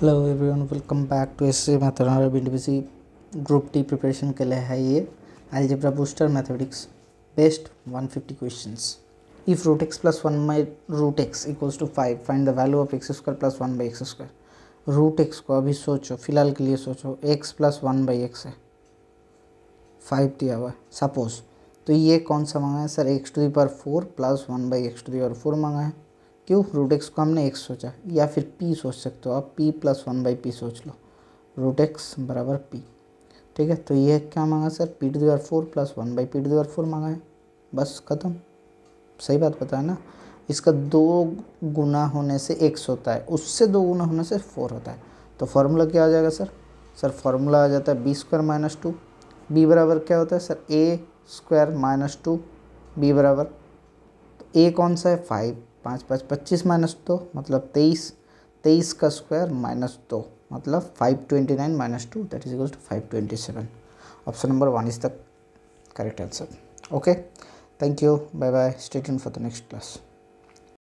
hello everyone welcome back to S C और B group T preparation के लिए है ये algebra booster mathematics best 150 question if root x plus one by root x equals to five find the value of x square plus one by x square root x को अभी सोचो फिलहाल के लिए सोचो x plus one by x है five दिया हुआ है सपोज तो ये कौन सा मांगा है sir x to the power four plus one by x to the power four मांगा है क्यों रूट एक्स को हमने एक्स सोचा या फिर पी सोच सकते हो आप P plus one by P सोच लो रूट एक्स बराबर पी ठीक है तो ये क्या मांगा sir P to the power four plus one by P to the power four मांगा है बस ख़त्म सही बात पता है ना इसका दो गुना होने से एक्स होता है उससे दो गुना होने से फोर होता है तो फार्मूला क्या आ जाएगा सर सर फार्मूला आ जाता है B square minus two B बराबर क्या होता है sir A square minus two B बराबर तो ए कौन सा है फाइव पाँच पाँच पच्चीस माइनस दो मतलब तेईस तेईस का स्क्वायर माइनस दो मतलब five twenty nine minus two that is equal to five twenty seven option number one is the correct answer okay thank you bye bye state for the next class